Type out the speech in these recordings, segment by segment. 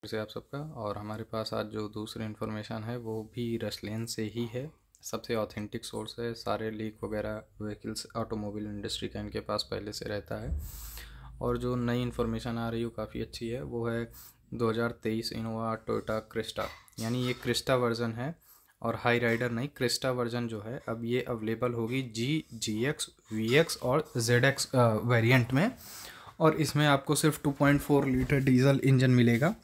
फिर से आप सबका और हमारे पास आज जो दूसरी इन्फॉर्मेशन है वो भी रसलेन से ही है सबसे ऑथेंटिक सोर्स है सारे लीक वगैरह व्हीकल्स ऑटोमोबाइल इंडस्ट्री का इनके पास पहले से रहता है और जो नई इन्फॉर्मेशन आ रही हो काफ़ी अच्छी है वो है 2023 इनोवा टोयोटा क्रिस्टा यानी ये क्रिस्टा वर्जन है और हाई राइडर नहीं क्रिस्टा वर्जन जो है अब ये अवेलेबल होगी G G X V X और जेड एक्स वेरियंट में और इसमें आपको सिर्फ 2.4 लीटर डीजल इंजन मिलेगा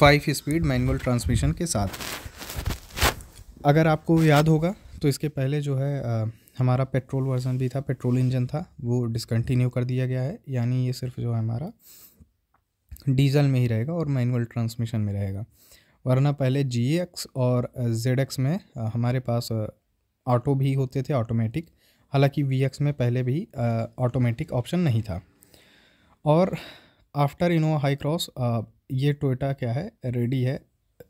फाइव स्पीड मैनुअल ट्रांसमिशन के साथ अगर आपको याद होगा तो इसके पहले जो है आ, हमारा पेट्रोल वर्जन भी था पेट्रोल इंजन था वो डिसकंटिन्यू कर दिया गया है यानी ये सिर्फ जो है हमारा डीजल में ही रहेगा और मैनुअल ट्रांसमिशन में रहेगा वरना पहले जी एक्स और जेड एक्स में हमारे पास ऑटो भी होते थे ऑटोमेटिक हालांकि वी एक्स में पहले भी ऑटोमेटिक ऑप्शन नहीं था और आफ्टर इनो हाई क्रॉस ये टोयोटा क्या है रेडी है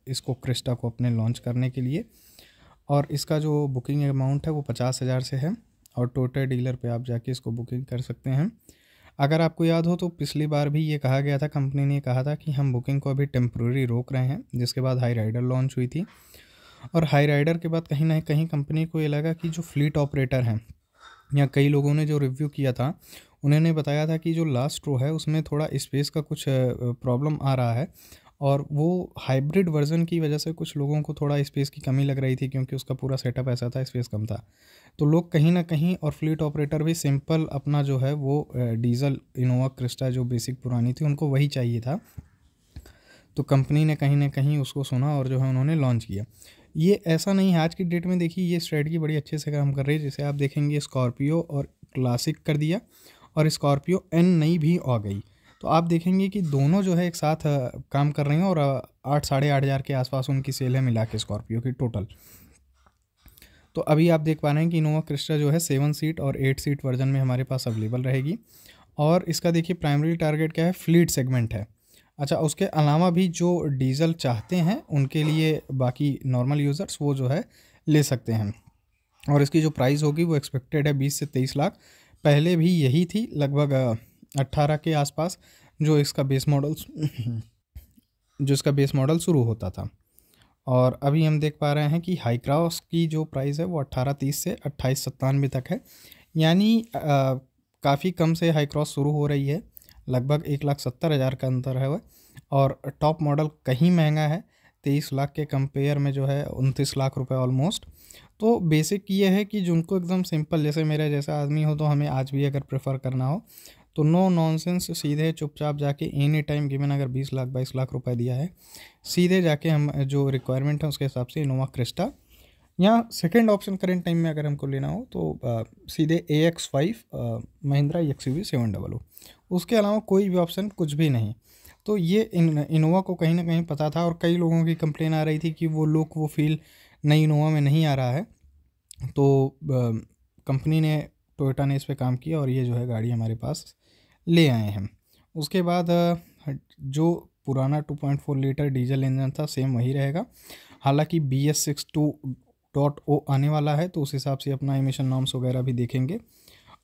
इसको क्रिस्टा को अपने लॉन्च करने के लिए और इसका जो बुकिंग अमाउंट है वो पचास हज़ार से है और टोयटा डीलर पे आप जाके इसको बुकिंग कर सकते हैं अगर आपको याद हो तो पिछली बार भी ये कहा गया था कंपनी ने कहा था कि हम बुकिंग को अभी टेम्प्रोरी रोक रहे हैं जिसके बाद हाई राइडर लॉन्च हुई थी और हाई राइडर के बाद कहीं ना कहीं कंपनी को ये लगा कि जो फ्लीट ऑपरेटर हैं या कई लोगों ने जो रिव्यू किया था उन्होंने बताया था कि जो लास्ट रो है उसमें थोड़ा स्पेस का कुछ प्रॉब्लम आ रहा है और वो हाइब्रिड वर्जन की वजह से कुछ लोगों को थोड़ा स्पेस की कमी लग रही थी क्योंकि उसका पूरा सेटअप ऐसा था स्पेस कम था तो लोग कहीं ना कहीं और फ्लीट ऑपरेटर भी सिंपल अपना जो है वो डीजल इनोवा क्रिस्टा जो बेसिक पुरानी थी उनको वही चाहिए था तो कंपनी ने कहीं ना कहीं उसको सुना और जो है उन्होंने लॉन्च किया ये ऐसा नहीं है आज की डेट में देखिए ये स्ट्रेटजी बड़ी अच्छे से काम कर रही है जैसे आप देखेंगे स्कॉर्पियो और क्लासिक कर दिया और स्कॉर्पियो एन नई भी आ गई तो आप देखेंगे कि दोनों जो है एक साथ काम कर रही हैं और आठ साढ़े आठ हज़ार के आसपास उनकी सेल है मिला के स्कॉर्पियो की टोटल तो अभी आप देख पा रहे हैं कि इनोवा क्रिस्टा जो है सेवन सीट और एट सीट वर्जन में हमारे पास अवेलेबल रहेगी और इसका देखिए प्राइमरी टारगेट क्या है फ्लीट सेगमेंट है अच्छा उसके अलावा भी जो डीजल चाहते हैं उनके लिए बाकी नॉर्मल यूज़र्स वो जो है ले सकते हैं और इसकी जो प्राइस होगी वो एक्सपेक्टेड है बीस से तेईस लाख पहले भी यही थी लगभग अट्ठारह के आसपास जो इसका बेस मॉडल जो इसका बेस मॉडल शुरू होता था और अभी हम देख पा रहे हैं कि हाई क्रॉस की जो प्राइस है वो अट्ठारह तीस से अट्ठाईस सत्तानवे तक है यानी काफ़ी कम से हाई क्रॉस शुरू हो रही है लगभग एक लाख सत्तर हज़ार का अंतर है वह और टॉप मॉडल कहीं महंगा है तेईस लाख के कंपेयर में जो है उनतीस लाख रुपए ऑलमोस्ट तो बेसिक ये है कि जिनको एकदम सिंपल जैसे मेरे जैसा आदमी हो तो हमें आज भी अगर प्रेफर करना हो तो नो नॉनसेंस सीधे चुपचाप जाके एनी टाइम गिवन अगर बीस लाख बाईस लाख रुपए दिया है सीधे जाके हम जो रिक्वायरमेंट है उसके हिसाब से इनोवा क्रिस्टा या सेकेंड ऑप्शन करेंट टाइम में अगर हमको लेना हो तो आ, सीधे A X five Mahindra X U V seven double उसके अलावा कोई भी ऑप्शन कुछ भी नहीं तो ये इनोवा को कहीं ना कहीं पता था और कई लोगों की कंप्लेन आ रही थी कि वो लुक वो फील नई इनोवा में नहीं आ रहा है तो कंपनी ने टोयोटा ने इस पर काम किया और ये जो है गाड़ी हमारे पास ले आए हैं उसके बाद जो पुराना 2.4 लीटर डीजल इंजन था सेम वही रहेगा हालांकि B S six two dot O आने वाला है तो उस हिसाब से अपना एमिशन नॉर्म्स वगैरह भी देखेंगे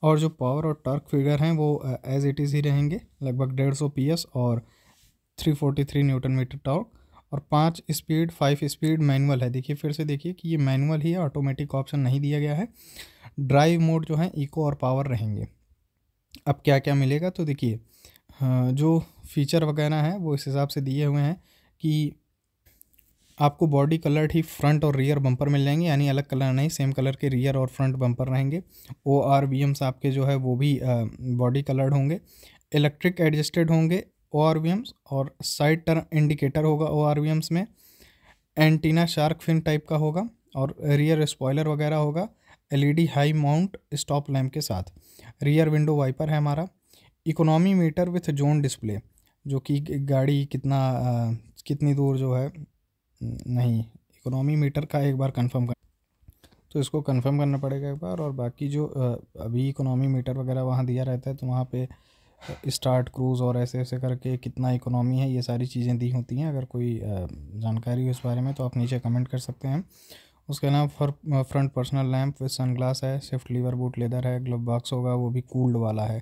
और जो पावर और टर्क फिगर हैं वो एज इट इज़ ही रहेंगे लगभग डेढ़ सौ पी एस और 343 न्यूटन मीटर टॉर्क और पाँच स्पीड फाइव स्पीड मैनुअल है देखिए फिर से देखिए कि ये मैनुअल ही है ऑटोमेटिक ऑप्शन नहीं दिया गया है ड्राइव मोड जो है इको और पावर रहेंगे अब क्या क्या मिलेगा तो देखिए हाँ, जो फीचर वगैरह हैं वो इस हिसाब से दिए हुए हैं कि आपको बॉडी कलर्ड ही फ्रंट और रियर बम्पर मिल जाएंगे यानी अलग कलर नहीं सेम कलर के रियर और फ्रंट बम्पर रहेंगे ओ आर बी एम्स आपके जो है वो भी बॉडी कलर्ड होंगे इलेक्ट्रिक एडजस्टेड होंगे ओ और साइड टर्न इंडिकेटर होगा ओ में एंटीना शार्क फिन टाइप का होगा और रियर स्पॉयलर वगैरह होगा LED high mount stop lamp के साथ रियर विंडो वाइपर है हमारा economy meter with zone display जो कि गाड़ी कितना आ, कितनी दूर जो है नहीं इकोनॉमी मीटर का एक बार कंफर्म कर तो इसको कंफर्म करना पड़ेगा एक बार और बाकी जो अभी इकोनॉमी मीटर वगैरह वहाँ दिया रहता है तो वहाँ पर स्टार्ट क्रूज़ और ऐसे ऐसे करके कितना इकोनॉमी है ये सारी चीज़ें दी होती हैं अगर कोई जानकारी हो इस बारे में तो आप नीचे कमेंट कर सकते हैं उसके अलावा front personal lamp with sunglass है स्विफ्ट लीवर बूट लेदर है ग्लोब बॉक्स होगा वो भी कूल्ड वाला है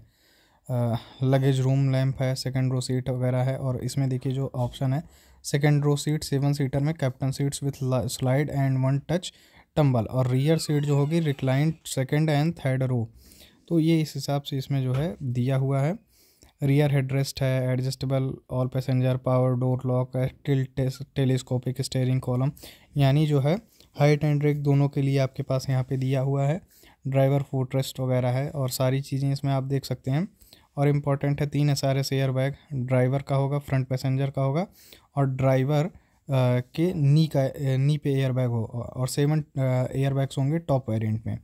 लगेज रूम लैम्प है सेकेंड रो सीट वगैरह है और इसमें देखिए जो ऑप्शन है second row seat seven seater में captain seats with slide and one touch tumble और रियर सीट जो होगी recline second and third row तो ये इस हिसाब से इसमें जो है दिया हुआ है रियर हेडरेस्ट है adjustable all passenger power door lock है टिल्ट टेलीस्कोपिक स्टेयरिंग कॉलम यानी जो है हाइट एंड रेक दोनों के लिए आपके पास यहाँ पे दिया हुआ है ड्राइवर रेस्ट वगैरह है और सारी चीज़ें इसमें आप देख सकते हैं और इम्पॉर्टेंट है तीन S R S air bag driver का होगा फ्रंट पैसेंजर का होगा और ड्राइवर के नी का नी पे एयर बैग हो और सेवन एयर बैग्स होंगे टॉप वेरियंट में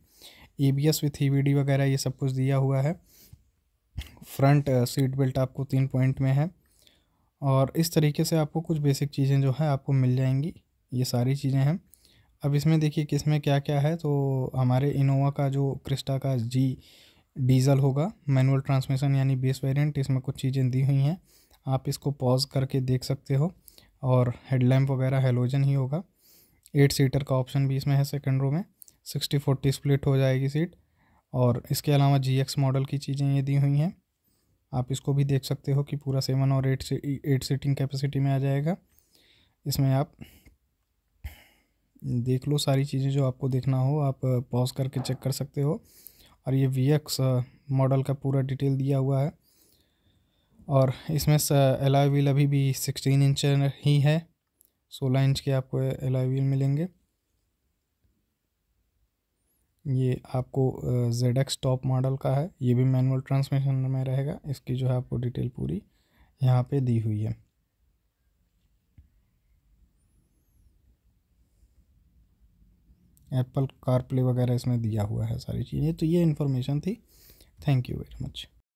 E B S with E B D वगैरह ये सब कुछ दिया हुआ है फ्रंट सीट बेल्ट आपको तीन पॉइंट में है और इस तरीके से आपको कुछ बेसिक चीज़ें जो है आपको मिल जाएंगी ये सारी चीज़ें हैं अब इसमें देखिए किस में क्या क्या है तो हमारे इनोवा का जो क्रिस्टा का जी डीजल होगा मैनुअल ट्रांसमिशन यानी बेस वेरिएंट इसमें कुछ चीज़ें दी हुई हैं आप इसको पॉज करके देख सकते हो और हेडलैम्प वगैरह हेलोजन ही होगा एट सीटर का ऑप्शन भी इसमें है सेकेंड रो में सिक्सटी फोर्टी स्प्लिट हो जाएगी सीट और इसके अलावा जी एक्स मॉडल की चीज़ें ये दी हुई हैं आप इसको भी देख सकते हो कि पूरा सेवन और एट से एट सीटिंग कैपेसिटी में आ जाएगा इसमें आप देख लो सारी चीज़ें जो आपको देखना हो आप पॉज करके चेक कर सकते हो और ये वी एक्स मॉडल का पूरा डिटेल दिया हुआ है और इसमें एल आई व्हील अभी भी सिक्सटीन इंच ही है सोलह इंच के आपको एल आई व्हील मिलेंगे ये आपको जेड एक्स टॉप मॉडल का है ये भी मैनुअल ट्रांसमिशन में रहेगा इसकी जो है आपको डिटेल पूरी यहाँ पे दी हुई है एप्पल कारप्ले वगैरह इसमें दिया हुआ है सारी चीज़ें तो ये इन्फॉर्मेशन थी थैंक यू वेरी मच